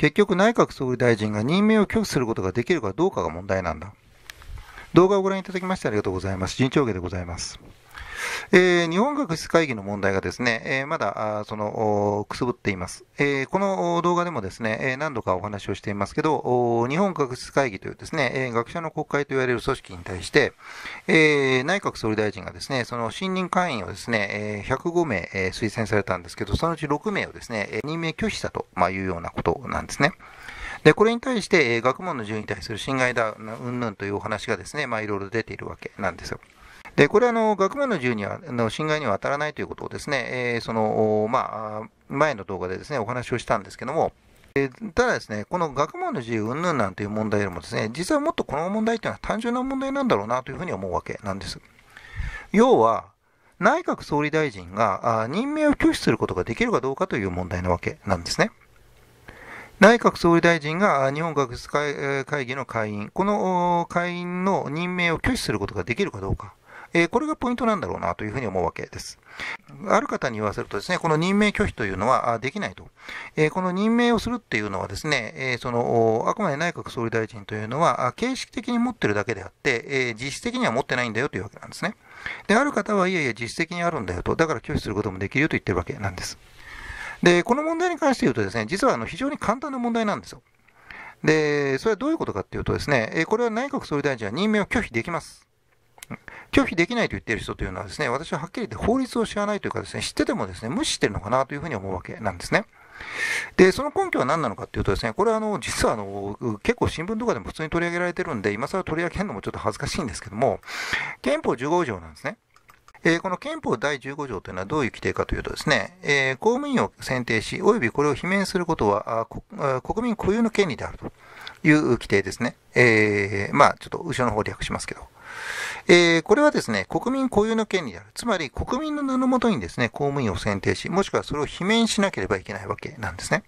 結局内閣総理大臣が任命を拒否することができるかどうかが問題なんだ。動画をご覧いただきましてありがとうございます。陣長家でございます。えー、日本学術会議の問題がですね、えー、まだ、その、くすぶっています。えー、この動画でもですね、え何度かお話をしていますけど、日本学術会議というですね、え学者の国会と言われる組織に対して、え内閣総理大臣がですね、その新任会員をですね、え105名、え推薦されたんですけど、そのうち6名をですね、任命拒否したと、まあ、いうようなことなんですね。で、これに対して、え学問の自由に対する侵害だ、うんぬんというお話がですね、まあ、いろいろ出ているわけなんですよ。で、これはあの、学問の自由には、の侵害には当たらないということをですね、えー、その、まあ、前の動画でですね、お話をしたんですけども、えー、ただですね、この学問の自由云々なんていう問題よりもですね、実はもっとこの問題っていうのは単純な問題なんだろうなというふうに思うわけなんです。要は、内閣総理大臣が任命を拒否することができるかどうかという問題なわけなんですね。内閣総理大臣が日本学術会議の会員、この会員の任命を拒否することができるかどうか。えー、これがポイントなんだろうなというふうに思うわけです。ある方に言わせるとですね、この任命拒否というのはできないと。えー、この任命をするっていうのはですね、えー、その、あくまで内閣総理大臣というのは、形式的に持ってるだけであって、えー、実質的には持ってないんだよというわけなんですね。で、ある方はいやいや実質的にあるんだよと、だから拒否することもできるよと言ってるわけなんです。で、この問題に関して言うとですね、実はあの非常に簡単な問題なんですよ。で、それはどういうことかっていうとですね、これは内閣総理大臣は任命を拒否できます。拒否できないと言っている人というのはですね、私ははっきり言って法律を知らないというかですね、知っててもですね、無視してるのかなというふうに思うわけなんですね。で、その根拠は何なのかっていうとですね、これはあの、実はあの、結構新聞とかでも普通に取り上げられてるんで、今更取り上げるのもちょっと恥ずかしいんですけども、憲法15条なんですね。えー、この憲法第15条というのはどういう規定かというとですね、えー、公務員を選定し、及びこれを罷免することは国民固有の権利であるという規定ですね。えー、まあ、ちょっと後ろの方略しますけど。えー、これはですね、国民固有の権利である。つまり、国民の名のもとにですね、公務員を選定し、もしくはそれを罷免しなければいけないわけなんですね。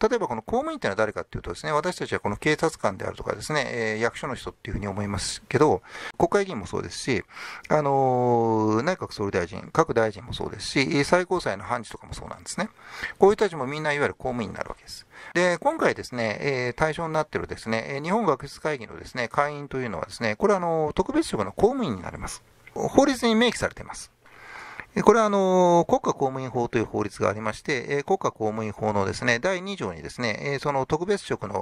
例えばこの公務員ってのは誰かっていうとですね、私たちはこの警察官であるとかですね、え役所の人っていうふうに思いますけど、国会議員もそうですし、あの内閣総理大臣、各大臣もそうですし、最高裁の判事とかもそうなんですね。こういう人たちもみんないわゆる公務員になるわけです。で、今回ですね、え対象になってるですね、日本学術会議のですね、会員というのはですね、これはあの、特別職の公務員になります。法律に明記されています。これはあの国家公務員法という法律がありまして、国家公務員法のですね第2条にですねその特別職の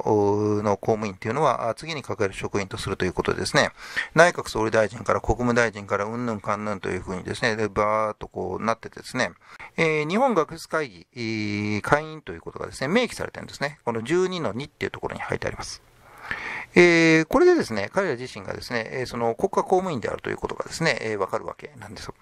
公務員というのは次にかかる職員とするということですね、内閣総理大臣から国務大臣からうんぬんかんぬんというふうにですねバーっとこうなっててですね、え日本学術会議会員ということがですね明記されてるんですね、この12の2っていうところに入ってあります。えー、これでですね、彼ら自身がですね、その国家公務員であるということがですね、えわかるわけなんですよ。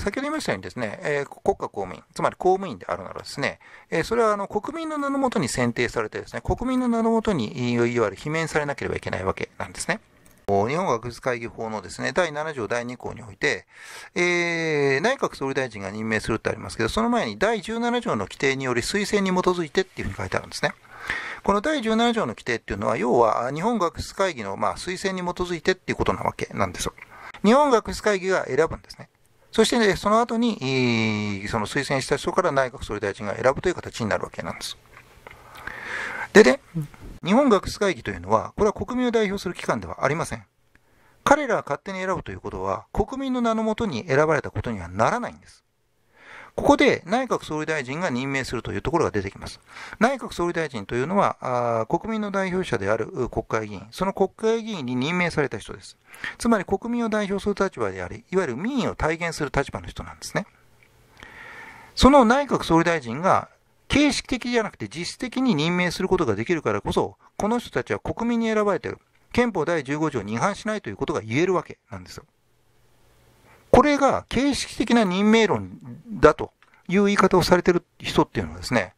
先ほど言いましたようにですね、えー、国家公務員、つまり公務員であるならですね、えー、それはあの国民の名のもとに選定されてですね、国民の名のもとにいわゆる罷免されなければいけないわけなんですね。日本学術会議法のですね、第7条第2項において、えー、内閣総理大臣が任命するってありますけど、その前に第17条の規定により推薦に基づいてっていうふうに書いてあるんですね。この第17条の規定っていうのは、要は日本学術会議のまあ推薦に基づいてっていうことなわけなんですよ。日本学術会議が選ぶんですね。そして、ね、その後に、その推薦した人から内閣総理大臣が選ぶという形になるわけなんです。でね、日本学術会議というのは、これは国民を代表する機関ではありません。彼らが勝手に選ぶということは、国民の名のもとに選ばれたことにはならないんです。ここで内閣総理大臣が任命するというところが出てきます。内閣総理大臣というのは、あ国民の代表者である国会議員、その国会議員に任命された人です。つまり国民を代表する立場であり、いわゆる民意を体現する立場の人なんですね。その内閣総理大臣が形式的じゃなくて実質的に任命することができるからこそ、この人たちは国民に選ばれている。憲法第15条に違反しないということが言えるわけなんですよ。これが形式的な任命論だという言い方をされてる人っていうのはですね、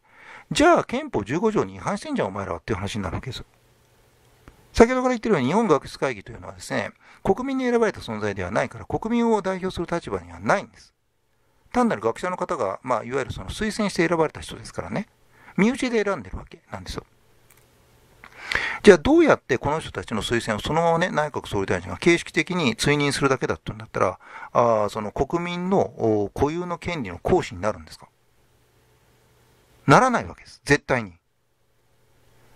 じゃあ憲法15条に違反してんじゃんお前らはっていう話になるわけです。先ほどから言ってるように日本学術会議というのはですね、国民に選ばれた存在ではないから国民を代表する立場にはないんです。単なる学者の方が、まあ、いわゆるその推薦して選ばれた人ですからね、身内で選んでるわけなんですよ。じゃあどうやってこの人たちの推薦をそのままね、内閣総理大臣が形式的に追認するだけだったんだったら、あその国民の固有の権利の行使になるんですかならないわけです。絶対に。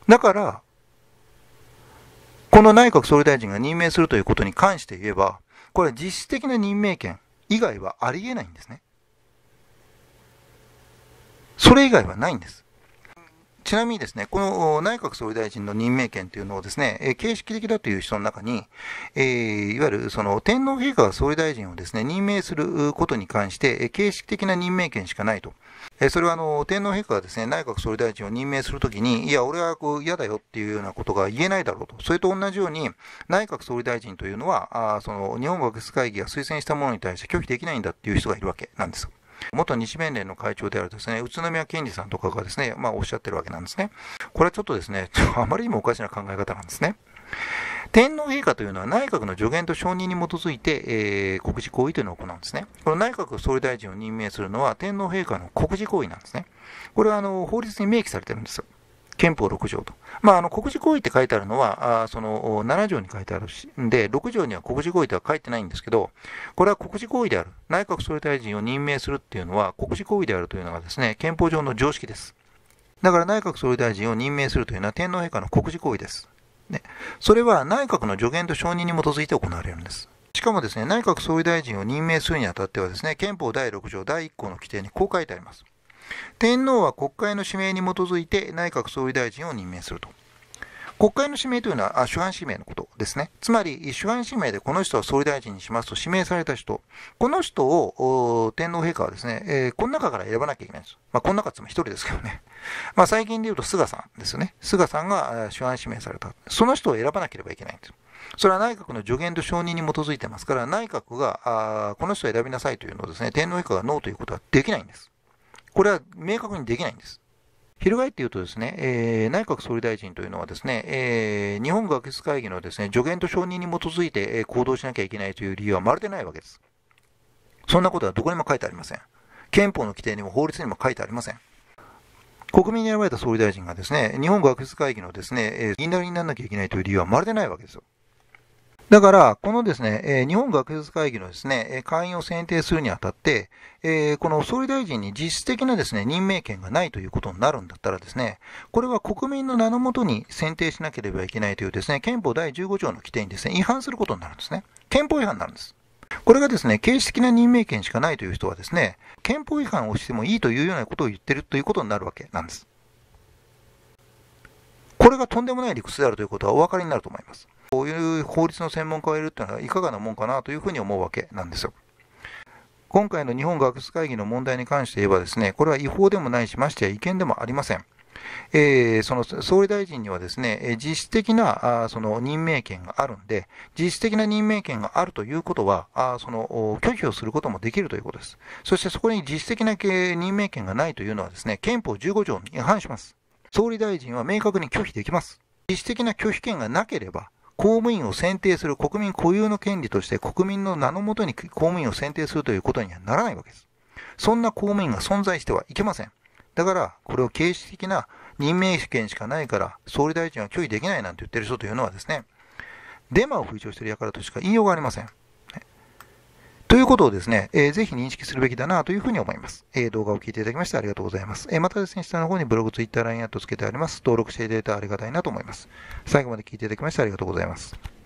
だから、この内閣総理大臣が任命するということに関して言えば、これは実質的な任命権以外はありえないんですね。それ以外はないんです。ちなみにですね、この内閣総理大臣の任命権というのをですね、え形式的だという人の中に、えー、いわゆるその天皇陛下が総理大臣をですね、任命することに関して、え形式的な任命権しかないと。えそれはあの天皇陛下がですね内閣総理大臣を任命するときに、いや、俺はこう嫌だよっていうようなことが言えないだろうと、それと同じように、内閣総理大臣というのは、あその日本学術会議が推薦したものに対して拒否できないんだっていう人がいるわけなんです。元日弁連の会長であるですね、宇都宮健二さんとかがですね、まあ、おっしゃってるわけなんですね。これはちょっとですね、あまりにもおかしな考え方なんですね。天皇陛下というのは内閣の助言と承認に基づいて、えー、国事行為というのを行うんですね。この内閣総理大臣を任命するのは天皇陛下の国事行為なんですね。これはあの法律に明記されてるんですよ。憲法6条と。まあ、あの、国事行為って書いてあるのは、あその、7条に書いてあるし、で、6条には国事行為とは書いてないんですけど、これは国事行為である。内閣総理大臣を任命するっていうのは、国事行為であるというのがですね、憲法上の常識です。だから内閣総理大臣を任命するというのは天皇陛下の国事行為です。ね、それは内閣の助言と承認に基づいて行われるんです。しかもですね、内閣総理大臣を任命するにあたってはですね、憲法第6条第1項の規定にこう書いてあります。天皇は国会の指名に基づいて内閣総理大臣を任命すると。国会の指名というのは、あ主犯指名のことですね。つまり、主犯指名でこの人を総理大臣にしますと指名された人、この人を天皇陛下はですね、えー、この中から選ばなきゃいけないんです。まあ、この中っても一人ですけどね。まあ、最近で言うと菅さんですよね。菅さんが主犯指名された。その人を選ばなければいけないんです。それは内閣の助言と承認に基づいてますから、内閣があこの人を選びなさいというのをですね、天皇陛下がノーということはできないんです。これは明確にできないんです。翻って言うとですね、えー、内閣総理大臣というのはですね、えー、日本学術会議のですね、助言と承認に基づいて行動しなきゃいけないという理由はまるでないわけです。そんなことはどこにも書いてありません。憲法の規定にも法律にも書いてありません。国民に選ばれた総理大臣がですね、日本学術会議のですね、えー、議員なりにならなきゃいけないという理由はまるでないわけですよ。だから、このですね、え日本学術会議のですね、会員を選定するにあたって、えこの総理大臣に実質的なですね、任命権がないということになるんだったらですね、これは国民の名のもとに選定しなければいけないというですね、憲法第15条の規定にですね、違反することになるんですね。憲法違反になるんです。これがですね、形式的な任命権しかないという人はですね、憲法違反をしてもいいというようなことを言ってるということになるわけなんです。これがとんでもない理屈であるということはお分かりになると思います。こういう法律の専門家がいるっていうのはいかがなもんかなというふうに思うわけなんですよ。今回の日本学術会議の問題に関して言えばですね、これは違法でもないし、ましてや違憲でもありません。えー、その総理大臣にはですね、実質的なあその任命権があるんで、実質的な任命権があるということは、あその拒否をすることもできるということです。そしてそこに実質的な任命権がないというのはですね、憲法15条に違反します。総理大臣は明確に拒否できます。実質的な拒否権がなければ、公務員を選定する国民固有の権利として国民の名のもとに公務員を選定するということにはならないわけです。そんな公務員が存在してはいけません。だから、これを形式的な任命権しかないから、総理大臣は拒否できないなんて言ってる人というのはですね、デマを吹聴している輩としか言いようがありません。ということをですね、えー、ぜひ認識するべきだなというふうに思います。えー、動画を聞いていただきましてありがとうございます。えー、またですね、下の方にブログ、ツイッター、ラインアットつけてあります。登録していただいたありがたいなと思います。最後まで聞いていただきましてありがとうございます。